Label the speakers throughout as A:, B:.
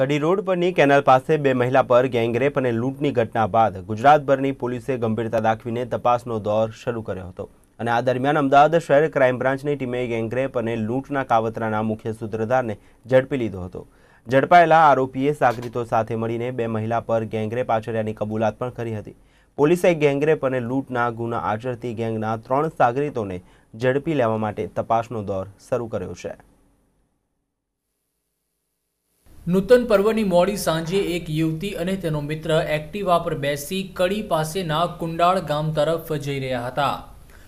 A: કડી road પરની canal પાસે બે મહિલા પર ગેંગરેપ અને લૂંટની ઘટના બાદ ગુજરાતભરની પોલીસે ગંભીરતા દાખવીને તપાસનો દોર શરૂ કર્યો હતો અને આ દરમિયાન અમદાવાદ શહેર ક્રાઇમ બ્રાન્ચની ટીમે ગેંગરેપ અને લૂંટના કાવતરાના મુખ્ય સૂત્રધારને ઝડપી લીધો હતો ઝડપાયેલા આરોપીએ સાગરીતો સાથે મળીને બે મહિલા પર ગેંગરેપ આચર્યાની કબૂલાત પણ કરી હતી પોલીસે ગેંગરેપ અને લૂંટના ગુના આચરતી ગેંગના ત્રણ સાગરીતોને ઝડપી લેવા માટે તપાસનો દોર શરૂ કર્યો છે
B: નૂતન પર્વની મોડી સાંજે એક યુવતી અને તેનો મિત્ર એક્ટિવા પર બેસી કડી પાસેના કુંડાળ ગામ તરફ જઈ રહ્યા હતા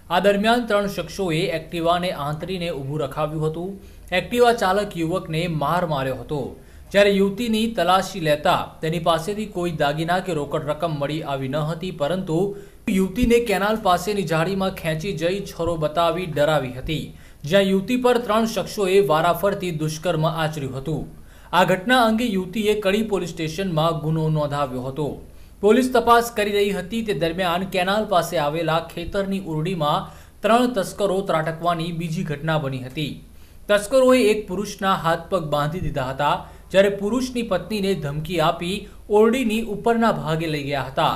B: આ દરમિયાન ત્રણ શખ્સોએ એક્ટિવાને આંતરીને ઊભું રખાવ્યું હતું એક્ટિવા ચાલક યુવકને માર માર્યો હતો જ્યારે યુવતીની તલાશી લેતા તેની પાસેથી કોઈ દાગીના કે રોકડ રકમ મળી આવી ન હતી પરંતુ યુવતીને કેનાલ પાસેની જાળીમાં ખેંચી જઈ છરો બતાવી ડરાવી હતી જ્યાં યુવતી પર ત્રણ શખ્સોએ વારાફરતી દુષ્કર્મ આચર્યું હતું આ ઘટના અંગે યુવતીએ કડી પોલીસ સ્ટેશનમાં ગુનો નોંધાવ્યો હતો પોલીસ તપાસ કરી રહી હતી તે દરમિયાન કેનાલ પાસે આવેલા ખેતરની ઉરડીમાં ત્રણ તસ્કરો ત્રાટકવાની બીજી ઘટના બની હતી તસ્કરોએ એક પુરુષના હાથ પગ બાંધી દીધા હતા જ્યારે પુરુષની પત્નીને ધમકી આપી ઓરડીની ઉપરના ભાગે લઈ ગયા હતા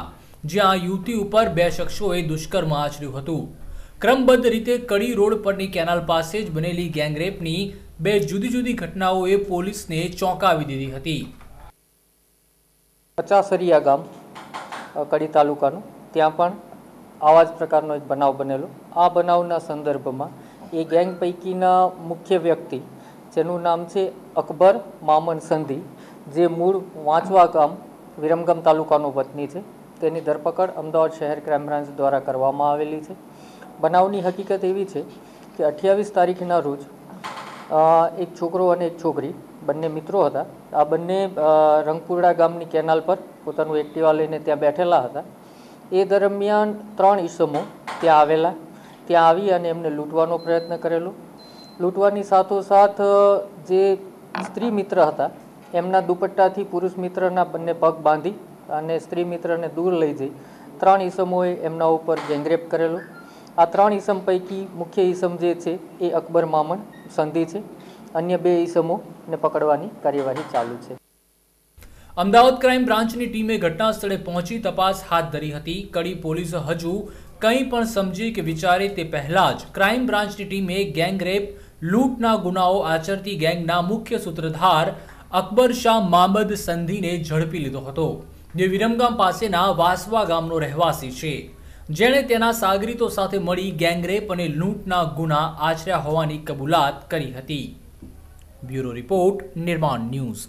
B: જ્યાં યુવતી ઉપર બે શખ્સોએ દુષ્કર્મ આચર્યું હતું ક્રમબદ્ધ રીતે કડી રોડ પરની કેનાલ પાસે જ બનેલી ગેંગરેપની બે જુદી જુદી ઘટનાઓએ પોલીસને ચોંકાવી દીધી હતી
C: પચાસરિયા ગામ કડી તાલુકાનું ત્યાં પણ આવા જ પ્રકારનો એક બનાવ બનેલો આ બનાવના સંદર્ભમાં એ ગેંગ પૈકીના મુખ્ય વ્યક્તિ જેનું નામ છે અકબર મામન સંધી જે મૂળ વાંચવા ગામ વિરમગામ તાલુકાનો વતની છે તેની ધરપકડ અમદાવાદ શહેર ક્રાઇમ બ્રાન્ચ દ્વારા કરવામાં આવેલી છે બનાવની હકીકત એવી છે કે અઠ્યાવીસ તારીખના રોજ એક છોકરો અને એક છોકરી બંને મિત્રો હતા આ બંને રંગપુરડા ગામની કેનાલ પર પોતાનું એક્ટિવા લઈને ત્યાં બેઠેલા હતા એ દરમિયાન ત્રણ ઈસમો ત્યાં આવેલા ત્યાં આવી અને એમને લૂંટવાનો પ્રયત્ન કરેલો લૂંટવાની સાથોસાથ જે સ્ત્રી મિત્ર હતા એમના દુપટ્ટાથી પુરુષ મિત્રના બંને પગ બાંધી અને સ્ત્રી મિત્રને દૂર લઈ જઈ ત્રણ ઈસમોએ એમના ઉપર ગેંગરેપ કરેલો આ ત્રણ ઈસમ પૈકી મુખ્ય ઈસમ જે છે એ અકબર મામણ સંધિ છે અન્ય બે ઈસમોને પકડવાની કાર્યવાહી ચાલુ છે
B: અમદાવાદ ક્રાઇમ બ્રાન્ચની ટીમે ઘટના સ્થળે પહોંચી તપાસ હાથ ધરી હતી કડી પોલીસ હજુ કંઈ પણ સમજી કે વિચારે તે પહેલાં જ ક્રાઇમ બ્રાન્ચની ટીમે ગેંગરેપ લૂંટના ગુનાઓ આચરતી ગેંગના મુખ્ય સૂત્રધાર અકબર શાહ મામદ સંધિને ઝડપી લીધો હતો જે વિરમગામ પાસેના વાસવા ગામનો રહેવાસી છે જેણે તેના સાગરીતો સાથે મળી ગેંગરેપ અને લૂંટના ગુના આચર્યા હોવાની કબૂલાત કરી હતી બ્યુરો રિપોર્ટ નિર્માણ ન્યૂઝ